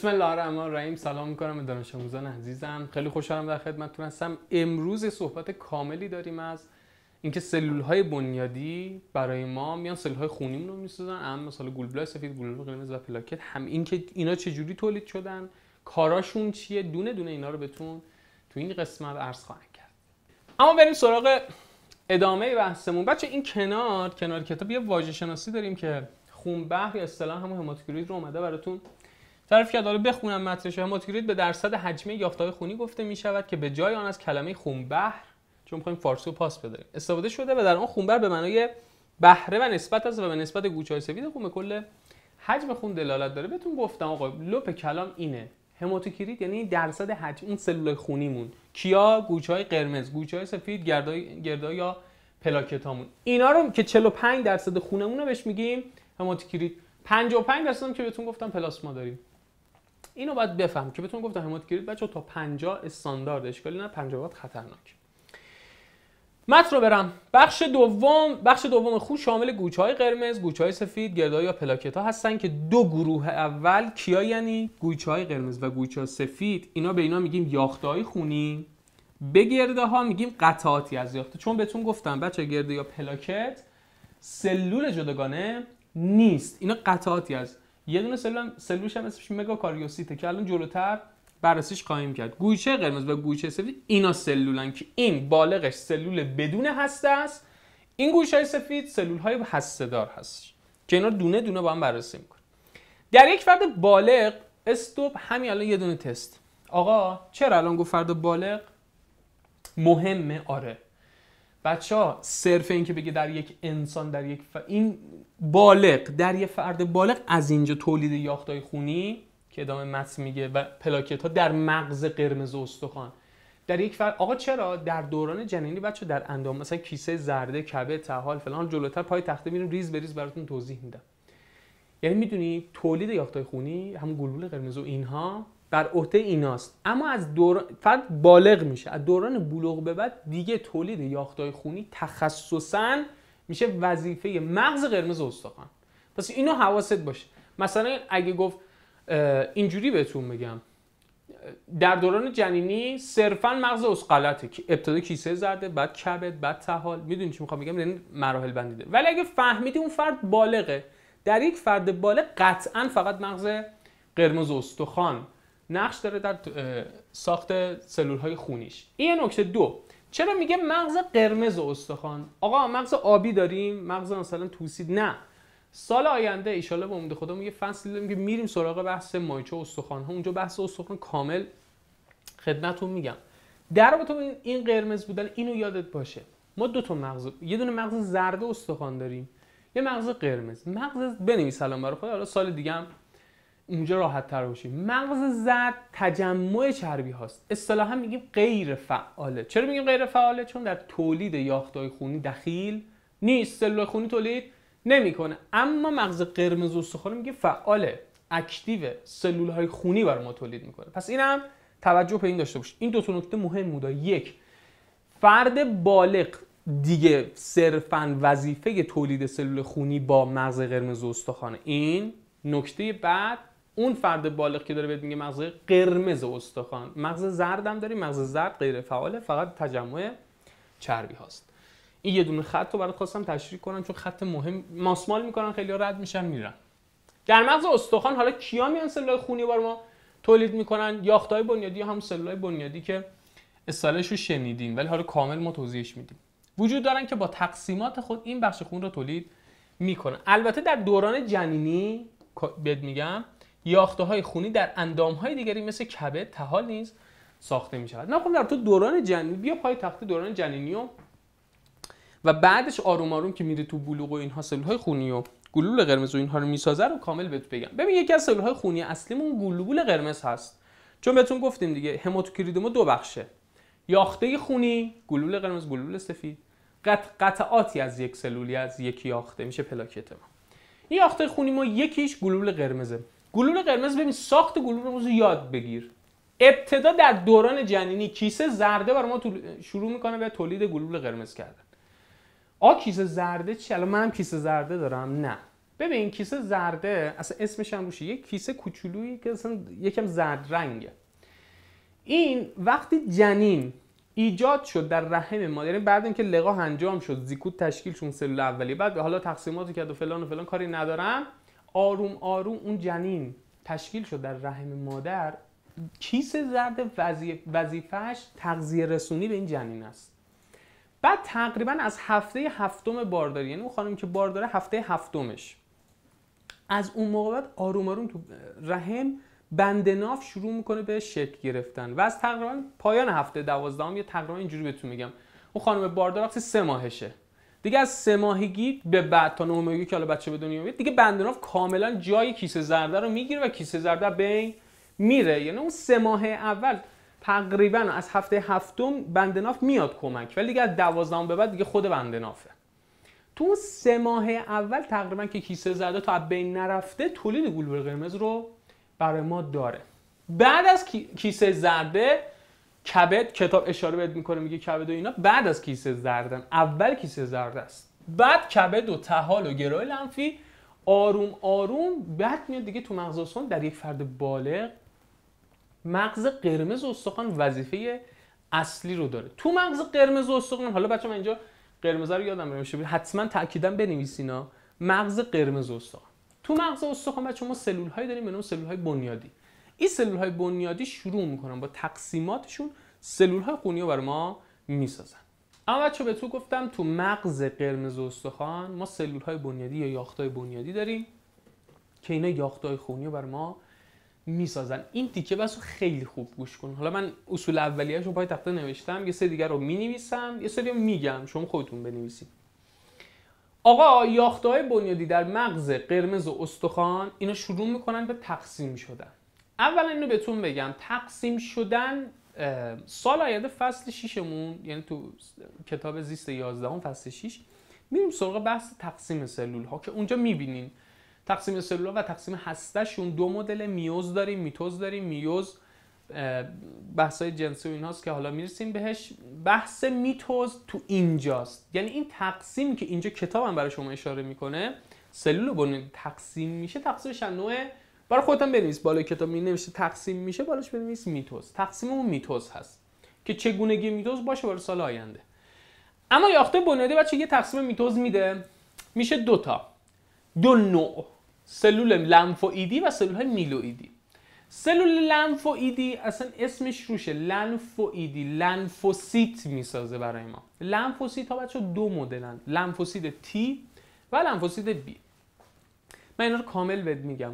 بسم الله الرحمن الرحیم سلام میکنم به دانش آموزان عزیزم خیلی خوشحالم در خدمتتون هستم امروز صحبت کاملی داریم از اینکه سلول های بنیادی برای ما میان سلول های خونیمون رو میسازن اما مثلا گلوبولای سفید گلوبول قرمز و پلاکت هم اینکه اینا چه جوری تولید شدن کاراشون چیه دونه دونه اینا رو بتون تو این قسمت عرض خواهم کرد اما بریم سراغ ادامه بحثمون بچه این کنار کنار کتاب یه واژه شناسی داریم که خونبه یا اصطلاح همون هماتوکریت رو اومده براتون تعریف کرد حالا بخونم متنش هماتوکریت به درصد حجمه یافته‌های خونی گفته می شود که به جای آن از کلمه خونبهر چون می‌خوایم فارسی رو پاس بداریم استفاده شده و در آن خونبهر به معنای بهره و نسبت است و به نسبت های سفید خون به کل حجم خون دلالت داره بهتون گفتم آقا لپ کلام اینه هماتوکریت یعنی درصد حجم اون سلول خونیمون کیا های قرمز های سفید گردای گردای یا پلاکتامون اینا رو که 45 درصد خونمون رو بهش میگیم هماتوکریت 55 درصد هم که بهتون گفتم پلاسما داریم اینو باید بفهم که بهتون گفتم گرید بچه تا 50 استاندارد اشکالی نه 50 وات خطرناک مت رو برم بخش دوم بخش دوم خو شامل گوچه های قرمز گوچه های سفید گردها یا پلاکت ها هستن که دو گروه اول کیا یعنی گوچه های قرمز و گوچه های سفید اینا به اینا میگیم یاخته خونی به گرده ها میگیم قطعاتی از یاخته چون بهتون گفتم بچه گرده یا پلاکت سلول جداگانه نیست اینا قطعاتی از یه دونه سلول سلولش هم اسمش مگاکاریوسیته که الان جلوتر بررسیش خواهیم کرد گویچه قرمز و گویچه سفید اینا سلولن که این بالغش سلول بدون هسته است این گوشه های سفید سلول های هسته دار هست که اینا دونه دونه با هم بررسی میکنیم در یک فرد بالغ استوب همین الان یه دونه تست آقا چرا الان گفت فرد بالغ مهمه آره بچه ها صرف اینکه بگه در یک انسان در یک این بالغ در یک فرد بالغ از اینجا تولید یاختای خونی که ادامه متن میگه و پلاکت ها در مغز قرمز استخوان در یک فرد آقا چرا در دوران جنینی بچه در اندام مثلا کیسه زرده کبه تحال فلان جلوتر پای تخته میرون ریز بریز براتون توضیح میدم یعنی میدونی تولید یاختای خونی همون گلوله قرمز و اینها بر عهده ایناست اما از دور... فرد بالغ میشه از دوران بلوغ به بعد دیگه تولید یاختای خونی تخصصا میشه وظیفه مغز قرمز استخوان پس اینو حواست باشه مثلا اگه گفت اینجوری بهتون بگم در دوران جنینی صرفا مغز غلطه که ابتدا کیسه زرده بعد کبد بعد تحال میدونی چی میخوام میگم یعنی مراحل بندیده ولی اگه فهمیدی اون فرد بالغه در یک فرد بالغ قطعا فقط مغز قرمز استخوان نقش داره در ساخت سلول های خونیش این نکته دو چرا میگه مغز قرمز و استخوان آقا مغز آبی داریم مغز مثلا توسید نه سال آینده ایشالا به امید خدا میگه فصل میگه که میریم سراغ بحث مایچه و استخوان ها اونجا بحث استخوان کامل خدمتون میگم در رابطه این قرمز بودن اینو یادت باشه ما دو تا مغز یه دونه مغز زرد استخوان داریم یه مغز قرمز مغز بنویس سلام برای خدا حالا سال دیگه هم اونجا راحت تر باشیم مغز زرد تجمع چربی هاست اصطلاحا میگیم غیر فعاله چرا میگیم غیر فعاله چون در تولید یاختهای خونی دخیل نیست سلول خونی تولید نمیکنه اما مغز قرمز استخوان میگه فعاله اکتیو سلول های خونی برای ما تولید میکنه پس اینم توجه به این داشته باشید این دو تا نکته مهم بوده یک فرد بالغ دیگه صرفا وظیفه تولید سلول خونی با مغز قرمز استخوانه این نکته بعد اون فرد بالغ که داره بهت میگه مغز قرمز استخوان مغز زرد هم داری مغز زرد غیر فعاله فقط تجمع چربی هاست این یه دونه خط رو برات خواستم تشریح کنم چون خط مهم ماسمال میکنن خیلی رد میشن میرن در مغز استخوان حالا کیا میان سلولای خونی بار ما تولید میکنن های بنیادی یا هم سلولای بنیادی که استالش رو شنیدیم ولی حالا کامل ما توضیحش میدیم وجود دارن که با تقسیمات خود این بخش خون رو تولید میکنن البته در دوران جنینی بد میگم یاخته های خونی در اندام های دیگری مثل کبد تحال نیز ساخته می شود نخوام خب، در تو دوران جنین بیا پای تخت دوران جنینی و و بعدش آروم آروم که میره تو بلوغ و اینها سلول های خونی و گلول قرمز و اینها رو میسازه رو کامل بهت بگم ببین یکی از سلول های خونی اصلیمون گلول قرمز هست چون بهتون گفتیم دیگه ما دو بخشه یاخته خونی گلوله قرمز گلوله سفید قط... قطعاتی از یک سلولی از یکی یاخته میشه پلاکت ما این یاخته خونی ما یکیش گلوله قرمزه گلول قرمز ببین ساخت گلول قرمز رو یاد بگیر ابتدا در دوران جنینی کیسه زرده برای ما شروع میکنه به تولید گلول قرمز کردن آ کیسه زرده چی الان منم کیسه زرده دارم نه ببین کیسه زرده اصلا اسمش هم روشه یک کیسه کوچولویی که اصلا یکم زرد رنگه این وقتی جنین ایجاد شد در رحم مادر یعنی بعد اینکه لقاح انجام شد زیکوت تشکیل شون سلول اولی بعد حالا تقسیماتو کرد و فلان و فلان کاری ندارم آروم آروم اون جنین تشکیل شد در رحم مادر کیس زرد وظیفهش تغذیه رسونی به این جنین است بعد تقریبا از هفته هفتم بارداری یعنی اون خانم که بارداره هفته هفتمش از اون موقع بعد آروم آروم تو رحم بند ناف شروع میکنه به شکل گرفتن و از تقریبا پایان هفته دوازدهم یا تقریبا اینجوری بهتون میگم اون خانم باردار وقتی سه ماهشه دیگه از سه ماهگی به بعد تا نه که حالا بچه به دنیا میاد دیگه بندناف کاملا جای کیسه زرده رو میگیره و کیسه زرده بین میره یعنی اون سه ماه اول تقریبا از هفته هفتم بندناف میاد کمک ولی دیگه از دوازدهم به بعد دیگه خود بندنافه تو اون سه ماه اول تقریبا که کیسه زرده تا بین نرفته تولید گلبول قرمز رو برای ما داره بعد از کیسه زرده کبد کتاب اشاره بهت میکنه میگه کبد و اینا بعد از کیسه زردن اول کیسه زرد است بعد کبد و تحال و گرای لنفی آروم آروم بعد میاد دیگه تو مغز استخوان در یک فرد بالغ مغز قرمز استخوان وظیفه اصلی رو داره تو مغز قرمز استخوان حالا بچه من اینجا قرمز رو یادم نمیشه حتما تاکیدا بنویسینا مغز قرمز استخوان تو مغز استخوان بچه ما سلول داریم به نام سلول های بنیادی این سلول های بنیادی شروع میکنن با تقسیماتشون سلول های خونی رو برای ما میسازن اما بچه به تو گفتم تو مغز قرمز استخان ما سلول های بنیادی یا یاخت های بنیادی داریم که اینا یاخت های خونی رو برای ما میسازن این تیکه بس خیلی خوب گوش کن حالا من اصول اولیهش رو پای تخته نوشتم یه سری دیگر رو مینویسم یه سری رو میگم شما خودتون بنویسید آقا یاخته های بنیادی در مغز قرمز و استخوان اینا شروع میکنن به تقسیم شدن اول اینو بهتون بگم تقسیم شدن سال آینده فصل 6 یعنی تو کتاب زیست 11 فصل 6 میریم سراغ بحث تقسیم سلول ها که اونجا میبینین تقسیم سلول ها و تقسیم هستشون دو مدل میوز داریم میتوز داریم میوز بحث های جنسی و اینهاست که حالا میرسیم بهش بحث میتوز تو اینجاست یعنی این تقسیم که اینجا کتابم برای شما اشاره میکنه سلول تقسیم میشه تقسیمش نوع برای خودتم بنویس بالای کتاب می نوشته تقسیم میشه بالاش بنویس میتوز تقسیم اون میتوز هست که چگونگی میتوز باشه برای سال آینده اما یاخته بنیادی بچه یه تقسیم میتوز میده میشه دوتا دو نوع سلول لنفوئیدی و سلول های میلوئیدی سلول لنفوئیدی اصلا اسمش روشه لنفوئیدی لنفوسیت میسازه برای ما لنفوسیت ها بچه دو مدلن لنفوسیت T و لنفوسیت B من اینا رو کامل بد میگم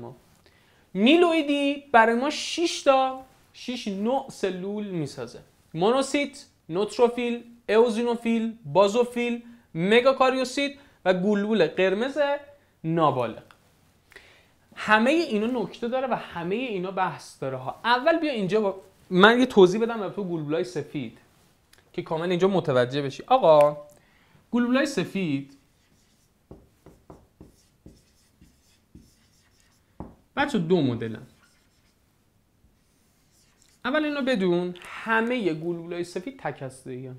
میلویدی برای ما 6 تا 6 نوع سلول میسازه مونوسیت، نوتروفیل، اوزینوفیل، بازوفیل، مگاکاریوسیت و گلول قرمز نابالغ همه اینا نکته داره و همه اینا بحث داره ها اول بیا اینجا با... من یه توضیح بدم به تو گلولای سفید که کامل اینجا متوجه بشی آقا گلولای سفید بچه دو مدلن اول اینو بدون همه گلولای سفید تک هسته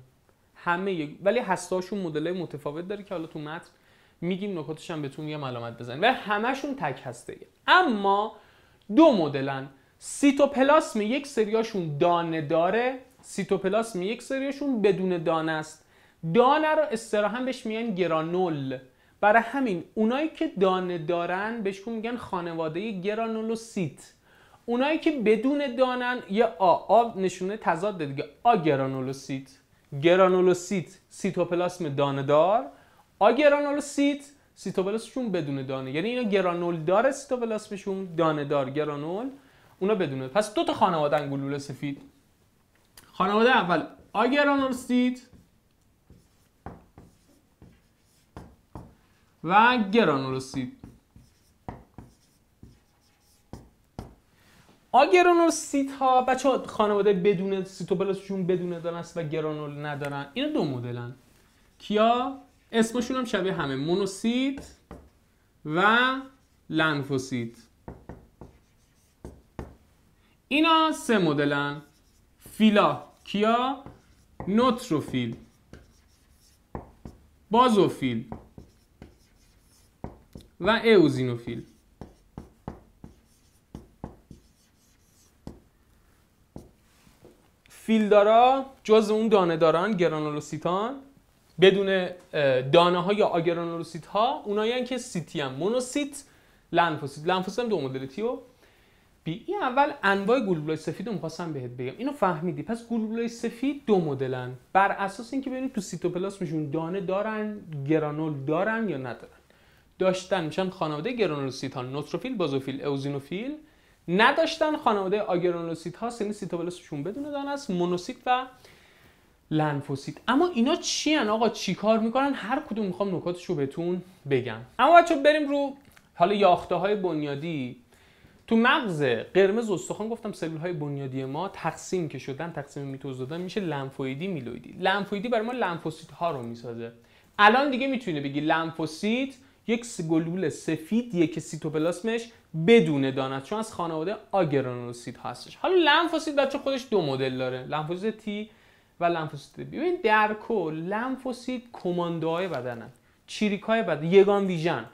همه ولی هستاشون مدل متفاوت داره که حالا تو متن میگیم نکاتش هم بهتون میگم علامت بزنیم و همهشون تک هسته اما دو مدلن سیتوپلاسم یک سریاشون دانه داره سیتوپلاسم یک سریاشون بدون دانه است دانه رو استراهم بهش میگن گرانول برای همین اونایی که دانه دارن بهشون میگن خانواده گرانولوسیت اونایی که بدون دانن یه آ نشونه تضاد دیگه آ گرانولوسیت گرانولوسیت سیتوپلاسم دانه دار آ گرانولوسیت سیتوپلاسمشون بدون دانه یعنی اینا گرانول دار سیتوپلاسمشون دانه دار گرانول اونا بدونه پس دو تا خانواده گلوله سفید خانواده اول آگرانولوسیت و آ رسید سیت ها بچه ها خانواده بدون سیتوپلاسمشون بدون دارن و گرانول ندارن اینا دو مدلن کیا اسمشون هم شبیه همه مونوسیت و لنفوسیت اینا سه مدلن فیلا کیا نوتروفیل بازوفیل و اوزینوفیل فیلدارا جز اون دانه داران گرانولوسیتان بدون دانه های یا آگرانولوسیت ها اونایی که سیتی هم مونوسیت لنفوسیت لنفوسیت هم دو مدل تیو بی اول انواع گلوبولای سفید رو میخواستم بهت بگم اینو فهمیدی پس گلوبولای سفید دو مدلن بر اساس اینکه ببینید تو سیتوپلاسمشون دانه دارن گرانول دارن یا ندارن داشتن میشن خانواده گرانولوسیت ها نوتروفیل بازوفیل اوزینوفیل نداشتن خانواده آگرانولوسیت ها سینی سیتوبلسشون بدون دان است مونوسیت و لنفوسیت اما اینا چی هن؟ آقا چی کار میکنن هر کدوم میخوام نکاتشو بهتون بگم اما بچه بریم رو حالا یاخته های بنیادی تو مغز قرمز استخوان گفتم سلول های بنیادی ما تقسیم که شدن تقسیم میتوز دادن میشه لنفویدی میلویدی لنفویدی برای ما لنفوسیت ها رو میسازه الان دیگه میتونه بگی لنفوسیت یک گلول سفید یک سیتوپلاسمش بدون دانه چون از خانواده آگرانوسیت هستش حالا لنفوسیت بچه خودش دو مدل داره لنفوسیت تی و لنفوسیت بی ببین در کل لنفوسیت کماندوهای بدنن چریکای بدن یگان ویژن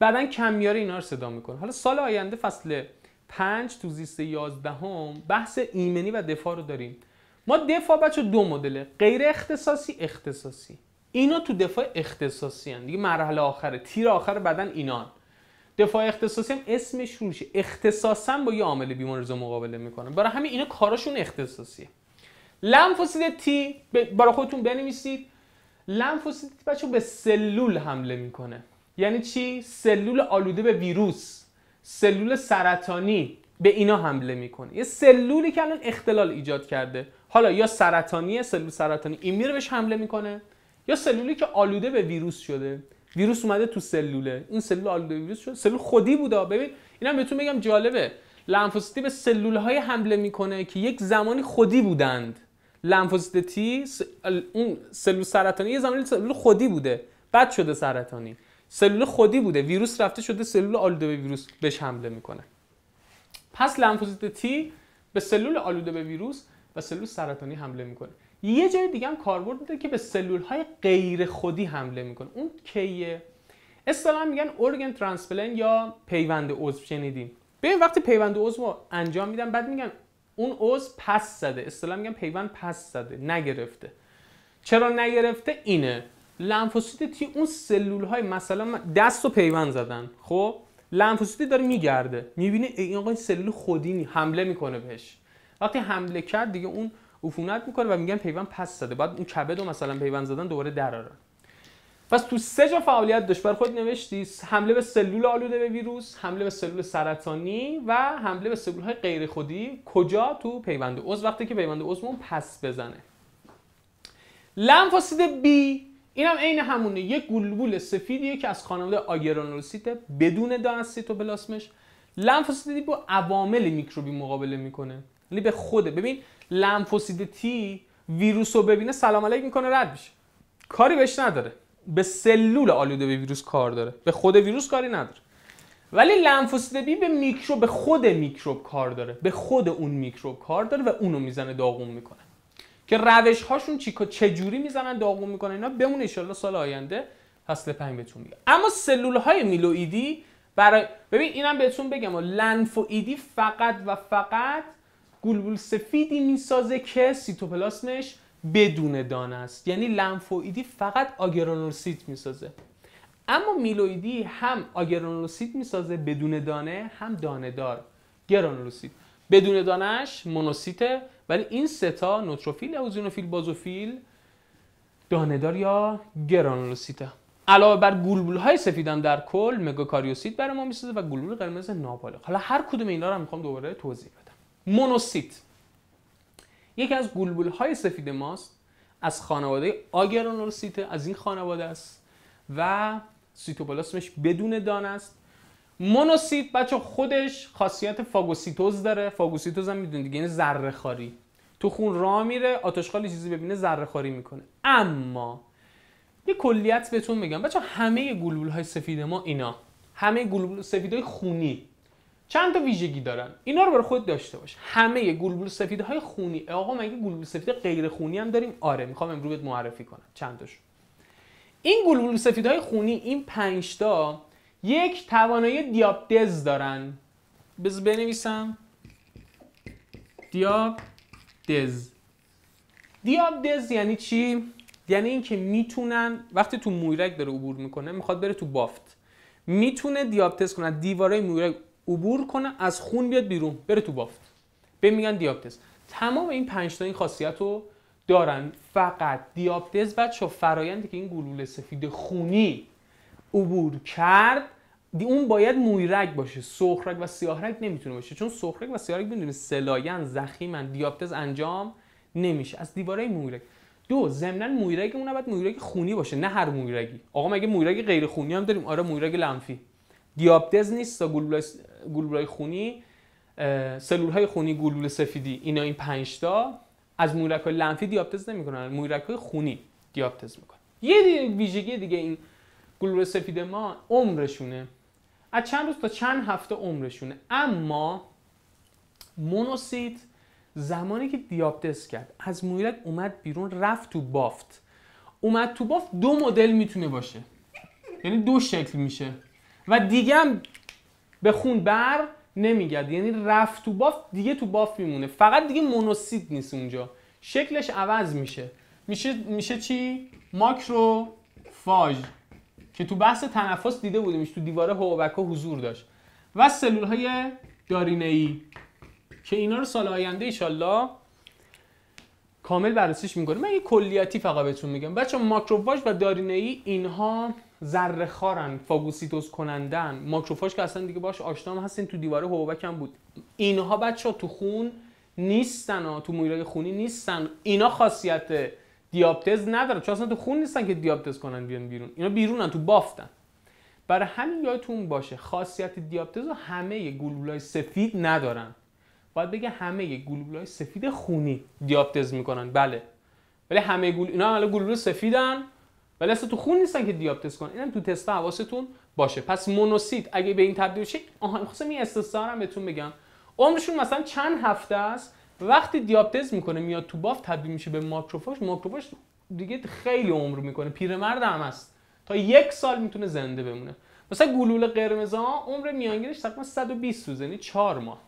بدن کمیاره اینا رو صدا میکنه حالا سال آینده فصل 5 تو زیست 11 هم بحث ایمنی و دفاع رو داریم ما دفاع بچه دو مدله غیر اختصاصی اختصاصی اینا تو دفاع اختصاصی هن. دیگه مرحله آخره تیر آخر بدن اینان دفاع اختصاصی هم اسمش روشه اختصاصا با یه عامل رو مقابله میکنه برای همین اینا کاراشون اختصاصیه لنفوسید تی برای خودتون بنویسید لنفوسید بچه به سلول حمله میکنه یعنی چی سلول آلوده به ویروس سلول سرطانی به اینا حمله میکنه یه سلولی که الان اختلال ایجاد کرده حالا یا سرطانیه سلول سرطانی این میره بهش حمله میکنه یا سلولی که آلوده به ویروس شده ویروس اومده تو سلوله این سلول آلوده به ویروس شده سلول خودی بوده ببین اینم بهتون میگم جالبه لنفوسیتی به سلول های حمله میکنه که یک زمانی خودی بودند لنفوسیت اون سلول سرطانی یه زمانی سلول خودی بوده بعد شده سرطانی سلول خودی بوده ویروس رفته شده سلول آلوده به ویروس بهش حمله میکنه پس لنفوسیت تی به سلول آلوده به ویروس و سلول سرطانی حمله میکنه یه جای دیگه هم کاربرد داره که به سلول های غیر خودی حمله میکنه اون کیه اصطلاحا میگن اورگن ترانسپلن یا پیوند عضو شنیدیم ببین وقتی پیوند عضو رو انجام میدن بعد میگن اون عضو پس زده اصطلاحا میگن پیوند پس زده نگرفته چرا نگرفته اینه لنفوسیت تی اون سلول های مثلا دست و پیوند زدن خب لنفوسیت داره میگرده میبینه این سلول خودی حمله میکنه بهش وقتی حمله کرد دیگه اون عفونت میکنه و میگن پیوند پس زده بعد اون کبد رو مثلا پیوند زدن دوباره دراره پس تو سه جا فعالیت داشت بر خود نوشتی حمله به سلول آلوده به ویروس حمله به سلول سرطانی و حمله به سلول های غیر خودی کجا تو پیوند عضو وقتی که پیوند عضومون پس بزنه لنفاسید بی این هم عین همونه یک گلبول سفیدیه که از خانواده آگرانولوسیت بدون و بلاسمش لنفاسید بی با عوامل میکروبی مقابله میکنه یعنی به خوده ببین لمفوسید تی ویروس رو ببینه سلام علیک میکنه رد میشه کاری بهش نداره به سلول آلوده به ویروس کار داره به خود ویروس کاری نداره ولی لمفوسید بی به میکروب به خود میکروب کار داره به خود اون میکروب کار داره و اونو میزنه داغون میکنه که روش هاشون چی جوری میزنن داغون میکنن اینا بمون ان سال آینده فصل پنج بهتون میگم اما سلول های میلوئیدی برای ببین اینم بهتون بگم لنفوئیدی فقط و فقط گلبول سفیدی میسازه که سیتوپلاسمش بدون دانه است یعنی لنفوئیدی فقط آگرانوسیت میسازه اما میلویدی هم آگرانوسیت میسازه بدون دانه هم دانه دار گرانولوسیت. بدون دانش مونوسیته ولی این ستا نوتروفیل اوزینوفیل بازوفیل دار یا گرانولوسیته علاوه بر گلبول های سفیدم در کل مگاکاریوسیت برای ما میسازه و گلبول قرمز نابالغ حالا هر کدوم اینا رو میخوام دوباره توضیح بدم مونوسیت یکی از گلبول های سفید ماست از خانواده آگرانوسیته از این خانواده است و سیتوپلاسمش بدون دان است مونوسیت بچه خودش خاصیت فاگوسیتوز داره فاگوسیتوز هم میدونید یعنی ذره خاری تو خون را میره خالی چیزی ببینه ذره میکنه اما یه کلیت بهتون میگم بچه همه گلبول های سفید ما اینا همه گلبول سفید های خونی چند تا ویژگی دارن اینا رو برای خود داشته باش همه گلبول های خونی آقا مگه گلبول سفید غیر خونی هم داریم آره میخوام امروز بهت معرفی کنم چند گل این گلبول سفیدهای خونی این 5 تا یک توانایی دیابتز دارن بز بنویسم دیابتز دیابتز یعنی چی یعنی اینکه میتونن وقتی تو مویرک داره عبور میکنه میخواد بره تو بافت میتونه دیابتز کنه دیوارای مویرگ عبور کنه از خون بیاد بیرون بره تو بافت به میگن دیابتز تمام این پنج تا این خاصیت رو دارن فقط دیابتز بچا فرایندی که این گلوله سفید خونی عبور کرد دی اون باید مویرگ باشه سخرگ و سیاهرگ نمیتونه باشه چون رگ و سیاهرگ میدونه سلاین زخیمن دیابتز انجام نمیشه از دیواره مویرگ دو ضمنا مویرگ اون باید مویرگ خونی باشه نه هر مویرگی آقا مگه مویرگ غیر خونی هم داریم آره مویرگ لنفی دیابتز نیست تا گلولای خونی سلول های خونی گلوله سفیدی اینا این پنجتا تا از مولک های لنفی دیابتز نمیکنن مولک های خونی دیابتز میکنن یه ویژگی دیگه این گلوله سفید ما عمرشونه از چند روز تا چند هفته عمرشونه اما مونوسیت زمانی که دیابتز کرد از مویرک اومد بیرون رفت تو بافت اومد تو بافت دو مدل میتونه باشه یعنی دو شکل میشه و دیگه هم به خون بر نمیگرد یعنی رفت تو باف دیگه تو باف میمونه فقط دیگه مونوسید نیست اونجا شکلش عوض میشه میشه میشه چی فاج که تو بحث تنفس دیده بودیمش تو دیواره هوبکا حضور داشت و سلول های دارینه ای که اینا رو سال آینده ایشالله کامل بررسیش میکنه من یه کلیاتی فقط بهتون میگم بچه ماکروفاژ و دارینه ای اینها ذره خارن فاگوسیتوز کنندن ماکروفاژ که اصلا دیگه باش آشنا هستین تو دیواره حبوبک هم بود اینها بچه ها تو خون نیستن ها تو مویرای خونی نیستن اینا خاصیت دیابتز نداره چون اصلا تو خون نیستن که دیابتز کنن بیان بیرون اینا بیرونن تو بافتن برای همین یادتون باشه خاصیت دیابتز رو همه گلولای سفید ندارن باید بگه همه گلولای سفید خونی دیابتز میکنن بله ولی بله همه گل اینا حالا سفیدن ولی اصلا تو خون نیستن که دیاب تست کنن اینم تو تست حواستون باشه پس مونوسیت اگه به این تبدیل شه آها می‌خواستم این استثنا هم بهتون بگم عمرشون مثلا چند هفته است وقتی دیاب میکنه میاد تو باف تبدیل میشه به ماکروفاژ ماکروفاژ دیگه خیلی عمر میکنه پیرمرد هم است تا یک سال میتونه زنده بمونه مثلا گلوله ها عمر میانگینش تقریبا 120 روز یعنی 4 ماه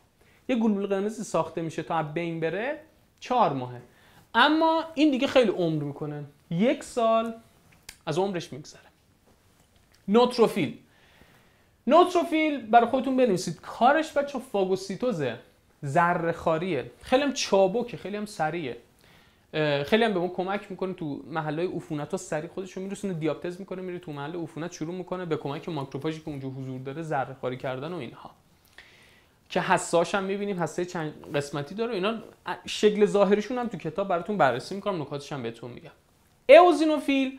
یه گلوله قرمزی ساخته میشه تا به بین بره 4 ماهه اما این دیگه خیلی عمر میکنه یک سال از عمرش میگذره نوتروفیل نوتروفیل برای خودتون بنویسید کارش بچه فاگوسیتوزه خاریه. خیلی هم چابکه خیلی هم سریه خیلی هم به ما کمک میکنه تو محله عفونت ها سری خودش رو میرسونه دیابتز میکنه میره تو محله عفونت شروع میکنه به کمک ماکروفاژی که اونجا حضور داره خاری کردن و اینها که حساش هم میبینیم حسه چند قسمتی داره اینا شکل ظاهرشون هم تو کتاب براتون بررسی میکنم نکاتش بهتون میگم اوزینوفیل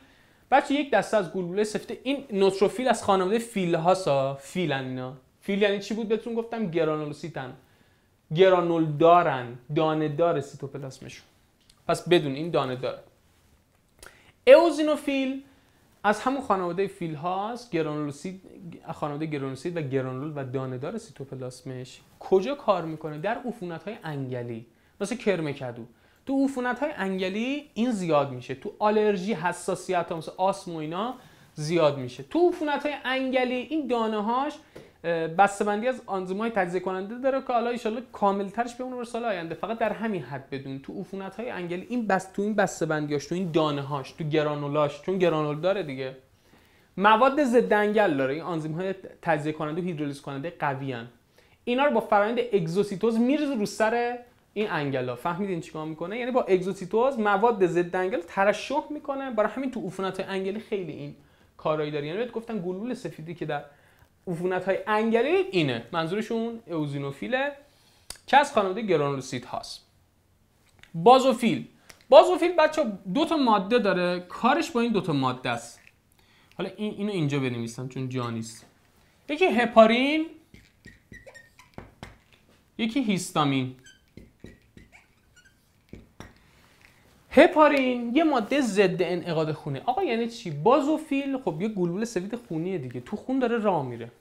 بچه یک دسته از گلوله سفته این نوتروفیل از خانواده فیل هاسا فیلن اینا فیل یعنی چی بود بهتون گفتم گرانولوسیتن گرانول دارن دانه دار سیتوپلاسمشون پس بدون این دانه داره اوزینوفیل از همون خانواده فیل هاست گرانولوسید خانواده گرانولوسید و گرانول و دانه دار سیتوپلاسمش کجا کار میکنه در عفونت های انگلی مثل کرم کدو تو عفونت های انگلی این زیاد میشه تو آلرژی حساسیت ها مثل آسم و اینا زیاد میشه تو عفونت های انگلی این دانه هاش بسته‌بندی از آنزیم های تجزیه کننده داره که حالا ان کاملترش به اون سال آینده فقط در همین حد بدون تو عفونت های انگلی این بس تو این بسته‌بندیاش تو این دانه هاش تو گرانولاش چون گرانول داره دیگه مواد ضد انگل داره این آنزیم های تجزیه کننده و هیدرولیز کننده قوی هن. اینا رو با فرآیند اگزوسیتوز رو سر این انگلا فهمیدین چیکار میکنه یعنی با اگزوسیتوز مواد ضد انگل ترشح میکنه برای همین تو عفونت انگلی خیلی این کارایی داره یعنی بهت گفتن گلول سفیدی که در عفونت های انگلی اینه منظورشون اوزینوفیله که از خانواده گرانولوسیت هاست بازوفیل بازوفیل بچه دو تا ماده داره کارش با این دو تا ماده است حالا این اینو اینجا بنویسم چون جا نیست یکی هپارین یکی هیستامین هپارین یه ماده ضد انعقاد خونه آقا یعنی چی بازوفیل خب یه گلوله سفید خونیه دیگه تو خون داره راه میره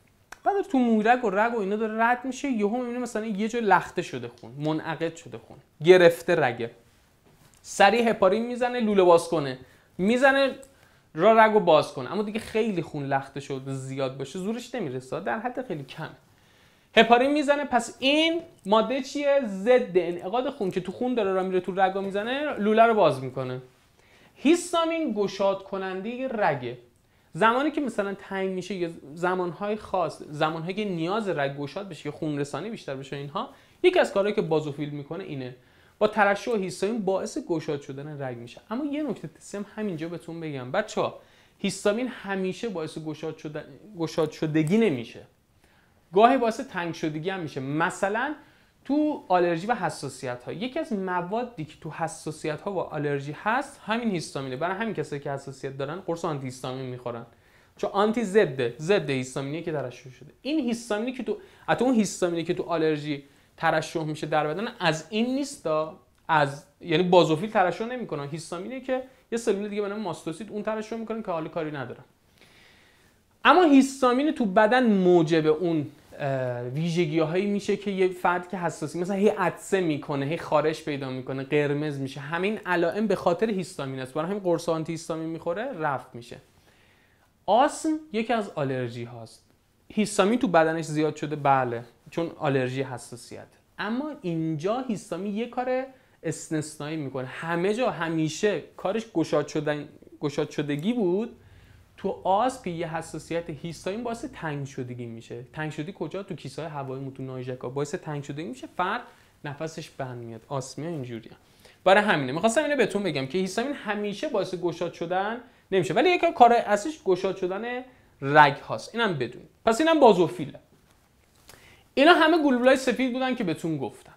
بعد تو مورگ و رگ و اینا داره رد میشه یهو میبینه مثلا یه جا لخته شده خون منعقد شده خون گرفته رگه سری هپارین میزنه لوله باز کنه میزنه را رگ و باز کنه اما دیگه خیلی خون لخته شده زیاد باشه زورش نمیرسه در حد خیلی کم هپارین میزنه پس این ماده چیه ضد انعقاد خون که تو خون داره را میره تو رگا میزنه لوله رو باز میکنه هیستامین گشاد کننده رگه زمانی که مثلا تنگ میشه یا زمانهای خاص زمانهایی که نیاز رگ گشاد بشه یا خون رسانی بیشتر بشه اینها یکی از کارهایی که بازوفیل میکنه اینه با ترشح هیستامین باعث گشاد شدن رگ میشه اما یه نکته تسم همینجا بهتون بگم بچه ها هیستامین همیشه باعث گشاد, شدن... گشاد شدگی نمیشه گاهی باعث تنگ شدگی هم میشه مثلا تو آلرژی و حساسیت ها یکی از موادی که تو حساسیت ها و آلرژی هست همین هیستامینه برای همین کسایی که حساسیت دارن قرص آنتی هیستامین میخورن چون آنتی ضد ضد هیستامینی که ترشح شده این هیستامینی که تو حتی اون هیستامینی که تو آلرژی ترشح میشه در بدن از این نیست از یعنی بازوفیل ترشح نمیکنه هیستامینی که یه سلول دیگه به نام ماستوسیت اون ترشح میکنه که حال کاری نداره اما هیستامین تو بدن موجب اون ویژگی هایی میشه که یه فرد که حساسی مثلا هی عطسه میکنه هی خارش پیدا میکنه قرمز میشه همین علائم به خاطر هیستامین است برای همین قرص آنتی هیستامین میخوره رفت میشه آسم یکی از آلرژی هاست هیستامین تو بدنش زیاد شده بله چون آلرژی حساسیت اما اینجا هیستامین یه کار استثنایی میکنه همه جا همیشه کارش گشاد شدن گشاد شدگی بود تو آسپ یه حساسیت هیستامین باعث تنگ شدگی میشه تنگ شدی کجا تو کیسه هوایمون تو نایژکا باعث تنگ شدگی میشه فرد نفسش بند میاد آسمیا اینجوریه برای همینه میخواستم اینو بهتون بگم که هیستامین همیشه باعث گشاد شدن نمیشه ولی یک کار اصلیش گشاد شدن رگ هاست اینم بدون. پس اینم بازوفیله اینا همه گلوبولای سفید بودن که بهتون گفتم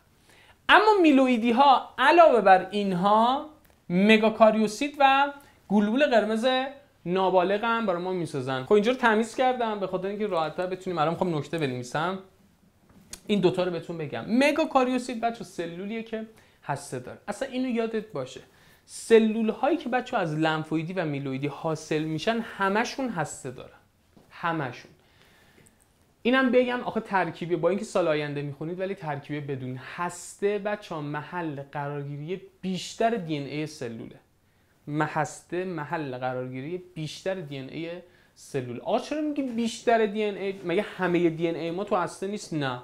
اما میلویدی ها علاوه بر اینها مگاکاریوسیت و گلوبول قرمز نابالغ هم برای ما میسازن خب اینجا رو تمیز کردم به خاطر اینکه راحت‌تر بتونیم الان خب نکته بنویسم این دوتا رو بهتون بگم مگا کاریوسید بچه سلولیه که هسته داره اصلا اینو یادت باشه سلول هایی که بچه از لنفویدی و میلویدی حاصل میشن همشون هسته دارن همشون اینم بگم آخه ترکیبی با اینکه سال آینده میخونید ولی ترکیبی بدون هسته بچه ها محل قرارگیری بیشتر دی ای سلوله محسته محل قرارگیری بیشتر دی ای سلول آ چرا میگی بیشتر دی ای مگه همه دی ای ما تو هسته نیست نه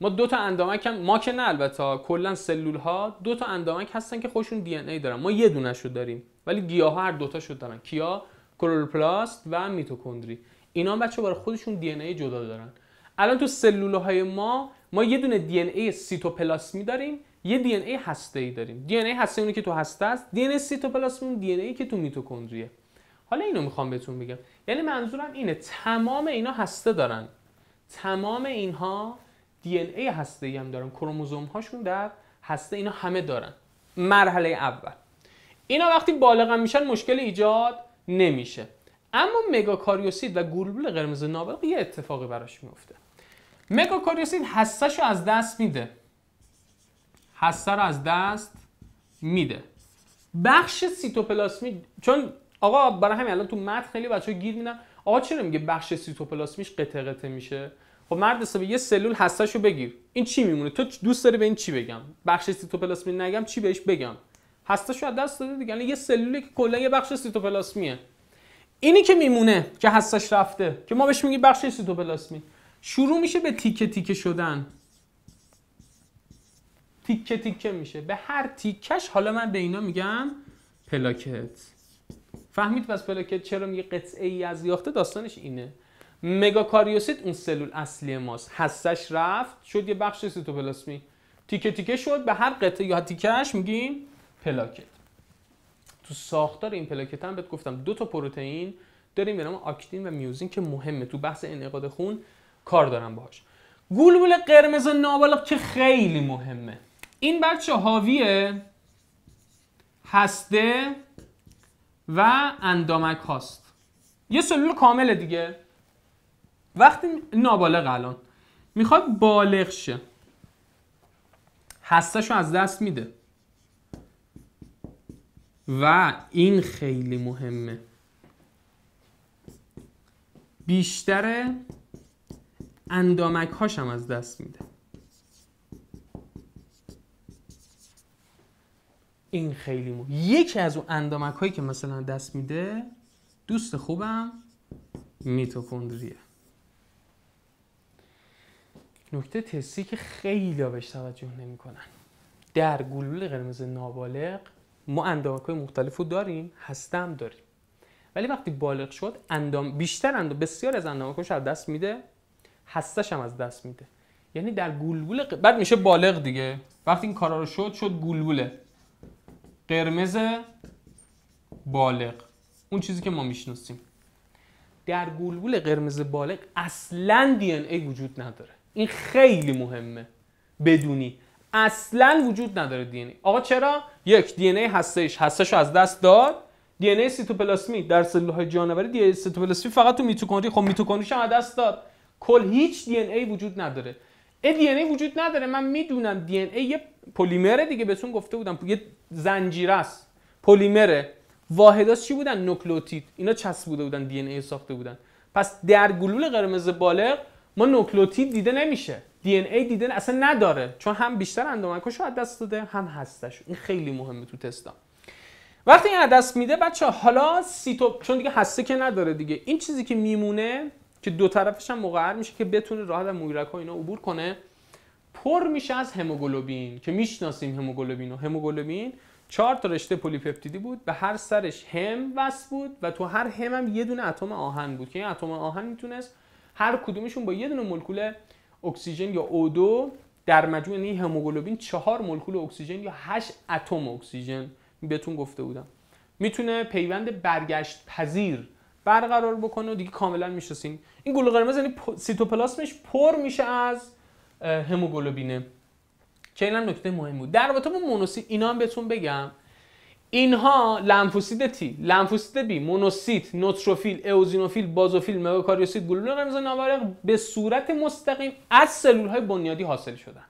ما دو تا اندامک هم ما که نه البته کلا سلول ها دو تا اندامک هستن که خودشون دی ای دارن ما یه دونه شو داریم ولی گیاه ها هر دو تاشو دارن کیا کلروپلاست و میتوکندری اینا بچه برای خودشون دی ای جدا دارن الان تو سلول های ما ما یه دونه دی ای سیتوپلاسمی داریم یه دی ان ای هسته ای داریم دی ان ای هسته اونی که تو هسته است دی ان ای سیتوپلاسم دی ان ای که تو میتوکندریه حالا اینو میخوام بهتون بگم یعنی منظورم اینه تمام اینا هسته دارن تمام اینها دی ان ای هسته هم دارن کروموزوم هاشون در هسته اینا همه دارن مرحله اول اینا وقتی بالغ میشن مشکل ایجاد نمیشه اما مگاکاریوسید و گلبول قرمز نابغ یه اتفاقی براش میفته مگاکاریوسید هستش رو از دست میده هسته رو از دست میده بخش سیتوپلاسمی چون آقا برای همین الان تو متن خیلی بچه گیر میدن آقا چرا میگه بخش سیتوپلاسمیش قطعه قطع میشه خب مرد حساب یه سلول رو بگیر این چی میمونه تو دوست داری به این چی بگم بخش سیتوپلاسمی نگم چی بهش بگم هستشو از دست داده دیگه یعنی یه سلولی که کلا یه بخش سیتوپلاسمیه اینی که میمونه که هستش رفته که ما بهش میگیم بخش سیتوپلاسمی شروع میشه به تیکه تیکه شدن تیکه تیکه میشه به هر تیکش حالا من به اینا میگم پلاکت فهمید پس پلاکت چرا میگه قطعه ای از یافته داستانش اینه مگاکاریوسیت اون سلول اصلی ماست هستش رفت شد یه بخش سیتوپلاسمی تیکه تیکه شد به هر قطعه یا تیکش میگیم پلاکت تو ساختار این پلاکت هم بهت گفتم دو تا پروتئین داریم به آکتین و میوزین که مهمه تو بحث انعقاد خون کار دارن باهاش گلبول قرمز نابالغ که خیلی مهمه این بچه حاوی هسته و اندامک هاست یه سلول کامله دیگه وقتی نابالغ الان میخواد بالغ شه هستش رو از دست میده و این خیلی مهمه بیشتر اندامک هاش هم از دست میده این خیلی یکی از اون اندامک هایی که مثلا دست میده دوست خوبم میتوکندریه نکته تستی که خیلی بهش توجه نمیکنن در گلوله قرمز نابالغ ما اندامک های مختلف رو داریم هستم داریم ولی وقتی بالغ شد اندام بیشتر اندام بسیار از اندامکش از دست میده هستش هم از دست میده یعنی در گلوله بعد میشه بالغ دیگه وقتی این کارا رو شد شد گلوله قرمز بالغ اون چیزی که ما میشناسیم در گلوله قرمز بالغ اصلا دی ای وجود نداره این خیلی مهمه بدونی اصلا وجود نداره دی ای آقا چرا یک دی ان ای هستش هستش از دست داد دی ان ای سیتوپلاسمی در سلولهای جانوری دی سیتوپلاسمی فقط تو میتوکندری خب میتوکندریش هم از دست داد کل هیچ دی ای وجود نداره دی ای وجود نداره من میدونم دی ای یه پلیمره دیگه بهتون گفته بودم یه زنجیره است پلیمره واحداش چی بودن نوکلوتید اینا چسب بوده بودن دی ای ساخته بودن پس در گلول قرمز بالغ ما نوکلوتید دیده نمیشه دی ای دیده اصلا نداره چون هم بیشتر اندامکش از دست داده هم هستش این خیلی مهمه تو تستا وقتی این عدس میده بچه حالا سیتو چون دیگه هسته که نداره دیگه این چیزی که میمونه که دو طرفش هم مقعر میشه که بتونه راحت از مویرک ها اینا عبور کنه پر میشه از هموگلوبین که میشناسیم هموگلوبین و هموگلوبین چهار تا رشته پلیپپتیدی بود به هر سرش هم وصل بود و تو هر هم هم یه دونه اتم آهن بود که این اتم آهن میتونست هر کدومشون با یه دونه مولکول اکسیژن یا O2 در مجموع این یعنی هموگلوبین چهار مولکول اکسیژن یا 8 اتم اکسیژن بهتون گفته بودم میتونه پیوند برگشت پذیر برقرار بکنه و دیگه کاملا میشوسیم این گلو قرمز یعنی سیتوپلاسمش پر میشه از هموگلوبینه که این هم نکته مهم بود در رابطه با مونوسیت اینا هم بهتون بگم اینها لنفوسید تی لنفوسید بی مونوسیت نوتروفیل اوزینوفیل بازوفیل مگاکاریوسیت گلوله قرمز نابالغ به صورت مستقیم از سلول های بنیادی حاصل شدن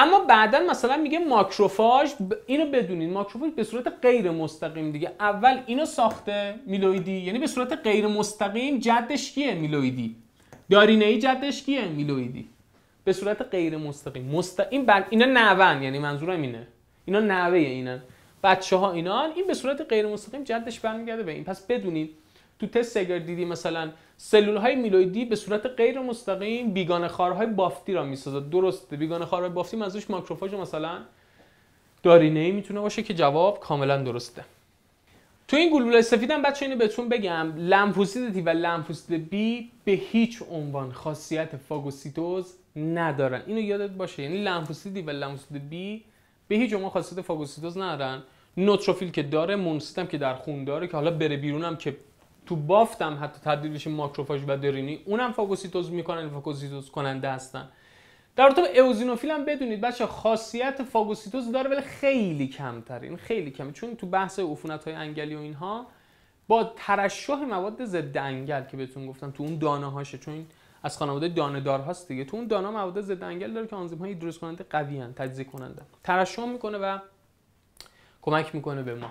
اما بعدا مثلا میگه ماکروفاژ اینو بدونید ماکروفاژ به صورت غیر مستقیم دیگه اول اینو ساخته میلویدی یعنی به صورت غیر مستقیم جدش کیه میلویدی دارینه ای جدش کیه میلویدی به صورت غیر مستقیم این بعد اینا نون یعنی منظورم اینه اینا نوه اینن بچه ها اینان این به صورت غیر مستقیم جدش برمیگرده به این پس بدونید تو تست اگر دیدی مثلا سلول های میلویدی به صورت غیر مستقیم بیگانه خارهای بافتی را میسازد درسته بیگانه خارهای بافتی منظورش ماکروفاژ مثلا دارینه ای میتونه باشه که جواب کاملا درسته تو این گلوله سفیدم بچه اینو بهتون بگم لنفوسید تی و لنفوسید بی به هیچ عنوان خاصیت فاگوسیتوز ندارن اینو یادت باشه یعنی لنفوسید و لنفوسید بی به هیچ عنوان خاصیت فاگوسیتوز ندارن نوتروفیل که داره مونستم که در خون داره که حالا بره بیرونم که تو بافتم حتی تبدیل بشه ماکروفاژ و درینی اونم فاگوسیتوز میکنن فاگوسیتوز کننده هستن در تو اوزینوفیل هم بدونید بچه خاصیت فاگوسیتوز داره ولی خیلی کمتر این خیلی کمه چون تو بحث عفونت های انگلی و اینها با ترشح مواد ضد انگل که بهتون گفتم تو اون دانه هاشه چون از خانواده دانه دار هاست دیگه تو اون دانه مواد ضد انگل داره که آنزیم های درست کننده قوی تجزیه کننده ترشح میکنه و کمک میکنه به ما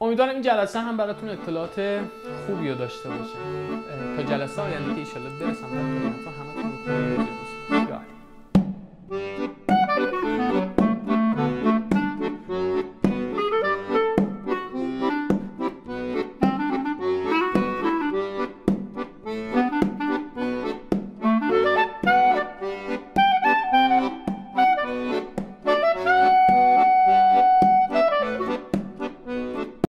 امیدوارم این جلسه هم براتون اطلاعات خوبی رو داشته باشه تا جلسه آینده که ایشالله برسم براتون همه تون